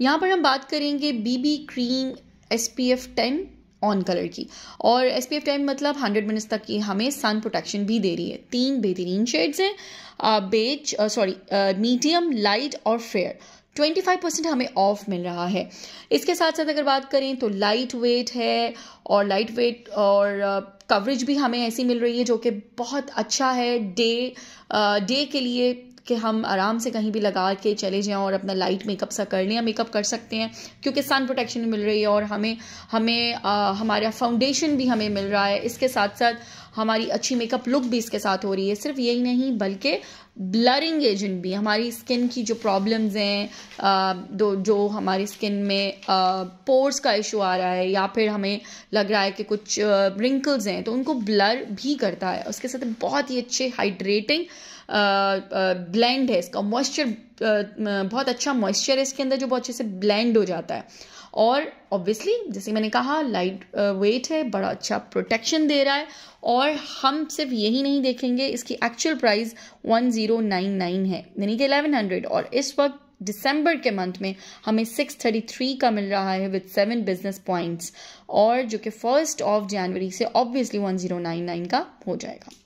यहाँ पर हम बात करेंगे BB cream S P F ten on colour की और एस पी एफ टेन मतलब हंड्रेड मिनट्स तक की हमें सन प्रोटेक्शन भी दे रही है तीन बेहतरीन शेड्स हैं बेच सॉरी मीडियम लाइट और फेयर 25 परसेंट हमें ऑफ मिल रहा है इसके साथ साथ अगर बात करें तो लाइट वेट है और लाइट वेट और कवरेज भी हमें ऐसी मिल रही है जो कि बहुत अच्छा है डे डे के लिए कि हम आराम से कहीं भी लगा के चले जाएँ और अपना लाइट मेकअप सा कर लें मेकअप कर सकते हैं क्योंकि सन प्रोटेक्शन मिल रही है और हमें हमें आ, हमारा फाउंडेशन भी हमें मिल रहा है इसके साथ साथ हमारी अच्छी मेकअप लुक भी इसके साथ हो रही है सिर्फ यही नहीं बल्कि ब्लरिंग एजेंट भी हमारी स्किन की जो प्रॉब्लम्स हैं दो जो हमारी स्किन में पोर्स का इशू आ रहा है या फिर हमें लग रहा है कि कुछ रिंकल्स हैं तो उनको ब्लर भी करता है उसके साथ बहुत ही अच्छे हाइड्रेटिंग ब्लेंड है इसका मॉइस्चर बहुत अच्छा मॉइस्चर है इसके अंदर जो बहुत अच्छे से ब्लेंड हो जाता है और ऑब्वियसली जैसे मैंने कहा लाइट वेट है बड़ा अच्छा प्रोटेक्शन दे रहा है और हम सिर्फ यही नहीं देखेंगे इसकी एक्चुअल प्राइस 1099 है यानी कि 1100 और इस वक्त दिसंबर के मंथ में हमें 633 का मिल रहा है विद सेवन बिजनेस पॉइंट्स और जो कि फर्स्ट ऑफ जनवरी से ऑब्वियसली 1099 का हो जाएगा